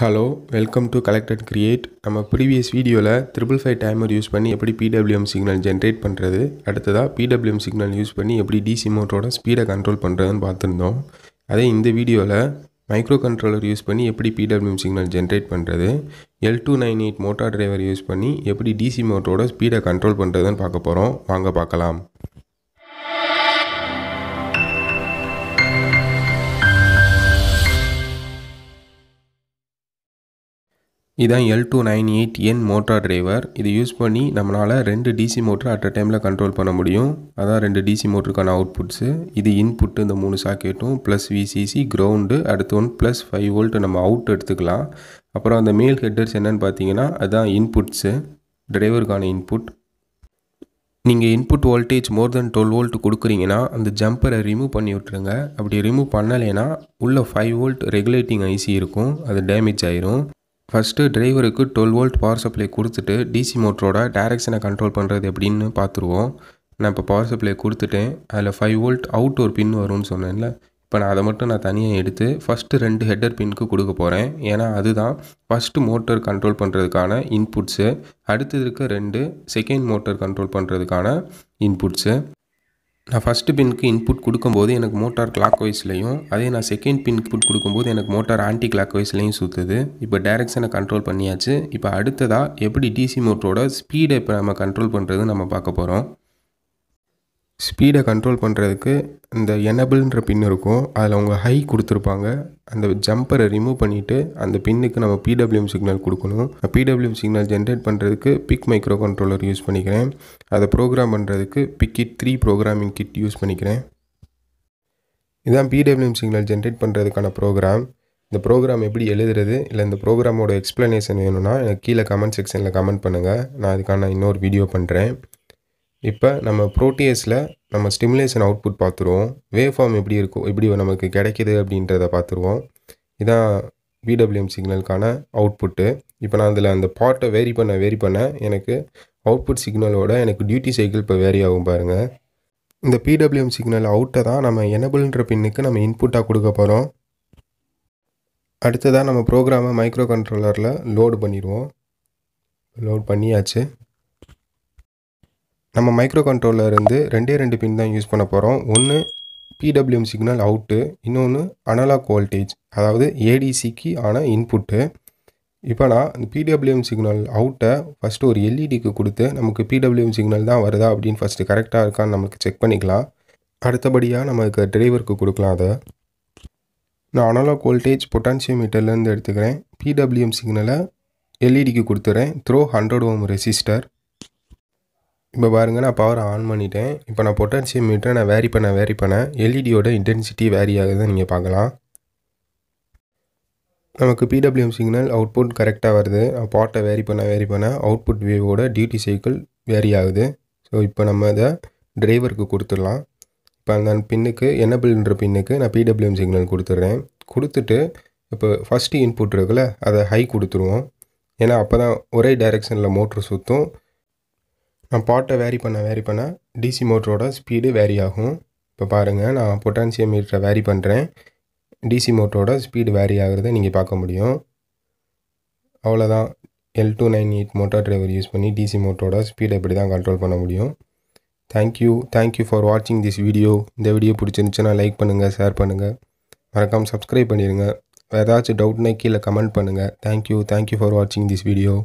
hello welcome to collect and create நம்ம previous வீடியோவில் triple five timer use பண்ணி எப்படி பிடபிள்யூஎம் சிக்னல் ஜென்ரேட் பண்ணுறது அடுத்ததாக பிடபிள்யூஎம் சிக்னல் யூஸ் பண்ணி எப்படி டிசி மோட்டரோட ஸ்பீடை கண்ட்ரோல் பண்ணுறதுன்னு பார்த்துருந்தோம் அதே இந்த வீடியோவில் மைக்ரோ கண்ட்ரோலர் யூஸ் பண்ணி எப்படி பிடபிள்யூஎம் சிக்னல் ஜென்ரேட் பண்ணுறது L two nine eight motor driver use பண்ணி எப்படி டிசி மோட்டரோட ஸ்பீடை கண்ட்ரோல் பண்ணுறதுன்னு பார்க்க போகிறோம் வாங்க பார்க்கலாம் இதான் L two nine eight N motor driver இது யூஸ் பண்ணி நம்மளால் ரெண்டு டிசி மோட்டர் அட் அ டைமில் கண்ட்ரோல் பண்ண முடியும் அதான் ரெண்டு டிசி மோட்டருக்கான அவுட்புட்ஸு இது இன்புட்டு இந்த மூணு சாக்கெட்டும் ப்ளஸ் விசிசி கிரவுண்டு அடுத்து ஒன் ப்ளஸ் ஃபைவ் வோல்ட் நம்ம அவுட் எடுத்துக்கலாம் அப்புறம் அந்த மேல் ஹெட்டர்ஸ் என்னென்னு பார்த்தீங்கன்னா அதுதான் இன்புட்ஸு டிரைவருக்கான இன்புட் நீங்கள் input voltage more then twelve volt கொடுக்குறீங்கன்னா அந்த ஜம்பரை ரிமூவ் பண்ணி விட்ருங்க அப்படி ரிமூவ் பண்ணலைன்னா உள்ளே ஃபைவ் வோல்ட் ரெகுலேட்டிங் ஐசி இருக்கும் அது டேமேஜ் ஆயிரும் ஃபஸ்ட்டு டிரைவருக்கு டுவெல் வோல்ட் பவர் சப்ளை கொடுத்துட்டு டிசி மோட்டரோட டேரெக்ஷனை கண்ட்ரோல் பண்ணுறது எப்படின்னு பார்த்துருவோம் நான் இப்போ பவர் சப்ளை கொடுத்துட்டேன் அதில் ஃபைவ் வோல்ட் அவுட் ஒரு பின் வரும்னு சொன்னேன்ல இப்போ நான் அதை மட்டும் நான் தனியாக எடுத்து ஃபஸ்ட்டு ரெண்டு ஹெட்டர் பின்க்கு கொடுக்க போகிறேன் ஏன்னா அதுதான் ஃபஸ்ட்டு மோட்டர் கண்ட்ரோல் பண்ணுறதுக்கான இன்புட்ஸு அடுத்தது இருக்க ரெண்டு செகண்ட் மோட்டர் கண்ட்ரோல் பண்ணுறதுக்கான இன்புட்ஸு நான் ஃபஸ்ட்டு பின்க்கு இன்புட் கொடுக்கும்போது எனக்கு மோட்டார் கிளாக் வைஸ்லையும் அதே நான் செகண்ட் பின் இன்புட் கொடுக்கும்போது எனக்கு மோட்டார் ஆன்டி கிளாக் வைஸ்லையும் சுற்றுது இப்போ டேரெக்ஷனை கண்ட்ரோல் பண்ணியாச்சு இப்போ அடுத்ததாக எப்படி டிசி மோட்டரோட ஸ்பீடை இப்போ நம்ம கண்ட்ரோல் பண்ணுறது நம்ம பார்க்க போகிறோம் ஸ்பீடை கண்ட்ரோல் பண்ணுறதுக்கு இந்த எனபிள்ன்ற பின் இருக்கும் அதில் அவங்க ஹை கொடுத்துருப்பாங்க அந்த ஜம்பரை ரிமூவ் பண்ணிவிட்டு அந்த பின்னுக்கு நம்ம பிடபிள்யூஎம் சிக்னல் கொடுக்கணும் பிடபிள்யூஎம் சிக்னல் ஜென்ரேட் பண்ணுறதுக்கு பிக் மைக்ரோ கண்ட்ரோலர் யூஸ் பண்ணிக்கிறேன் அதை ப்ரோக்ராம் பண்ணுறதுக்கு PICkit three programming kit use பண்ணிக்கிறேன் இதுதான் பிடபிள்யூஎம் சிக்னல் ஜென்ரேட் பண்ணுறதுக்கான ப்ரோக்ராம் இந்த ப்ரோக்ராம் எப்படி எழுதுறது இல்லை இந்த ப்ரோக்ராமோட எக்ஸ்ப்ளனேஷன் வேணும்னா எனக்கு கீழே கமெண்ட் செக்ஷனில் கமெண்ட் பண்ணுங்கள் நான் அதுக்கான இன்னொரு வீடியோ பண்ணுறேன் இப்போ நம்ம ப்ரோட்டியஸில் நம்ம ஸ்டிமுலேஷன் அவுட்புட் பார்த்துருவோம் வேவ் ஃபார்ம் எப்படி இருக்கும் எப்படி நமக்கு கிடைக்கிது அப்படின்றத பார்த்துருவோம் இதான் பிடபிள்யூஎம் சிக்னலுக்கான அவுட்புட்டு இப்போ நான் அதில் அந்த பாட்டை வேரி பண்ண வேரி பண்ண எனக்கு அவுட்புட் சிக்னலோட எனக்கு டியூட்டி சைக்கிள் இப்போ வேரி ஆகும் பாருங்கள் இந்த பிடபிள்யூஎம் சிக்னல் அவுட்டை தான் நம்ம எனபிள்ன்ற பின்னுக்கு நம்ம இன்புட்டாக கொடுக்க போகிறோம் அடுத்ததாக நம்ம ப்ரோக்ராமை மைக்ரோ கண்ட்ரோலரில் லோடு பண்ணிடுவோம் லோட் பண்ணியாச்சு நம்ம மைக்ரோ கண்ட்ரோலர் வந்து ரெண்டே ரெண்டு பின் தான் யூஸ் பண்ண போகிறோம் ஒன்று பிடபிள்யூஎம் சிக்னல் அவுட்டு இன்னொன்று அனலாக் வோல்டேஜ் அதாவது ஏடிசிக்கு ஆன இன்புட்டு இப்போ நான் இந்த பிடபிள்யூஎம் சிக்னல் அவுட்டை ஃபஸ்ட்டு ஒரு எல்இடிக்கு e கொடுத்து நமக்கு பிடபிள்யூஎம் சிக்னல் தான் வருதா அப்படின்னு ஃபஸ்ட்டு கரெக்டாக இருக்கான்னு நமக்கு செக் பண்ணிக்கலாம் அடுத்தபடியாக நமக்கு டிரைவருக்கு கொடுக்கலாம் அதை நான் அனலாக் வோல்டேஜ் பொட்டான்சியம் மீட்டர்லேருந்து எடுத்துக்கிறேன் பிடபிள்யூஎம் சிக்னலை எல்இடிக்கு கொடுத்துறேன் த்ரோ ஹண்ட்ரட் ஓம் ரெசிஸ்டர் இப்போ பாருங்கள் நான் பவர் ஆன் பண்ணிட்டேன் இப்போ நான் பொட்டான்சியம் மீட்டரை நான் வேரி பண்ண வேரி பண்ணேன் எல்இடியோட இன்டென்சிட்டி வேரி ஆகுதுன்னு நீங்கள் பார்க்கலாம் நமக்கு பிடபிள்யூஎம் சிக்னல் அவுட்புட் கரெக்டாக வருது பாட்டை வேரி பண்ண வேரி பண்ண அவுட்புட் வேவோட டியூட்டி சைக்கிள் வேரி ஆகுது ஸோ இப்போ நம்ம இதை டிரைவருக்கு கொடுத்துடலாம் இப்போ அந்த பின்னுக்கு என்னபிள்ன்ற பின்னுக்கு நான் பிடபிள்யூஎம் சிக்னல் கொடுத்துட்றேன் கொடுத்துட்டு இப்போ ஃபஸ்ட்டு இன்புட் இருக்குல்ல அதை ஹை கொடுத்துருவோம் ஏன்னா அப்போ தான் ஒரே டைரெக்ஷனில் மோட்ரு சுற்றும் நான் பாட்டை வேரி பண்ண வேரி பண்ண டிசி மோட்டரோட ஸ்பீடு வேரி ஆகும் இப்போ பாருங்கள் நான் பொட்டான்சியம் மீட்டரை வேரி பண்ணுறேன் டிசி மோட்டரோட ஸ்பீடு வேரி ஆகிறத நீங்கள் பார்க்க முடியும் அவ்வளோதான் L two nine eight motor driver use பண்ணி டிசி மோட்டரோட ஸ்பீடை இப்படி தான் கண்ட்ரோல் பண்ண முடியும் தேங்க்யூ தேங்க்யூ ஃபார் வாட்சிங் திஸ் வீடியோ இந்த வீடியோ பிடிச்சிருந்துச்சுன்னா லைக் பண்ணுங்கள் ஷேர் பண்ணுங்கள் மறக்காமல் சப்ஸ்கிரைப் பண்ணிடுங்க ஏதாச்சும் டவுட்னா கீழே கமெண்ட் பண்ணுங்கள் தேங்க்யூ தேங்க்யூ ஃபார் வாட்சிங் திஸ் வீடியோ